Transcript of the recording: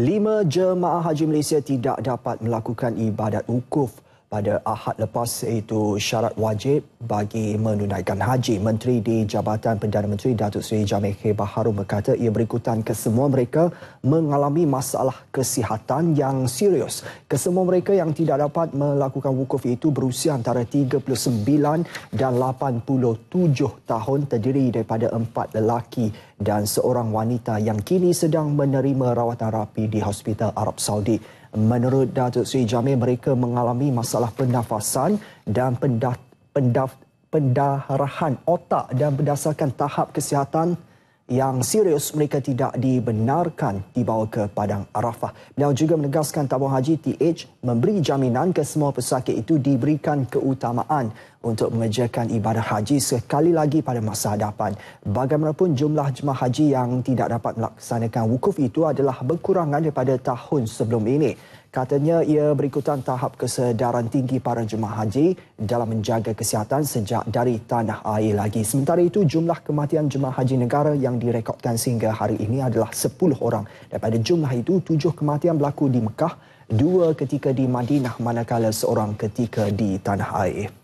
lima jemaah haji Malaysia tidak dapat melakukan ibadat wukuf pada Ahad lepas iaitu syarat wajib bagi menunaikan haji. Menteri di Jabatan Perdana Menteri Datuk Seri Jamil K. Baharu berkata ia berikutan kesemua mereka mengalami masalah kesihatan yang serius. Kesemua mereka yang tidak dapat melakukan wukuf itu berusia antara 39 dan 87 tahun terdiri daripada empat lelaki dan seorang wanita yang kini sedang menerima rawatan rapi di Hospital Arab Saudi. Menurut Datuk Sri Jamil, mereka mengalami masalah pernafasan dan pendaf, pendaf, pendarahan otak dan berdasarkan tahap kesihatan yang serius mereka tidak dibenarkan dibawa ke Padang Arafah. Beliau juga menegaskan Tabung Haji TH memberi jaminan ke semua pesakit itu diberikan keutamaan untuk mengerjakan ibadah haji sekali lagi pada masa hadapan. Bagaimanapun jumlah jemaah haji yang tidak dapat melaksanakan wukuf itu adalah berkurangan daripada tahun sebelum ini. Katanya ia berikutan tahap kesedaran tinggi para jemaah haji dalam menjaga kesihatan sejak dari tanah air lagi. Sementara itu jumlah kematian jemaah haji negara yang direkodkan sehingga hari ini adalah 10 orang. Daripada jumlah itu 7 kematian berlaku di Mekah, 2 ketika di Madinah manakala seorang ketika di tanah air.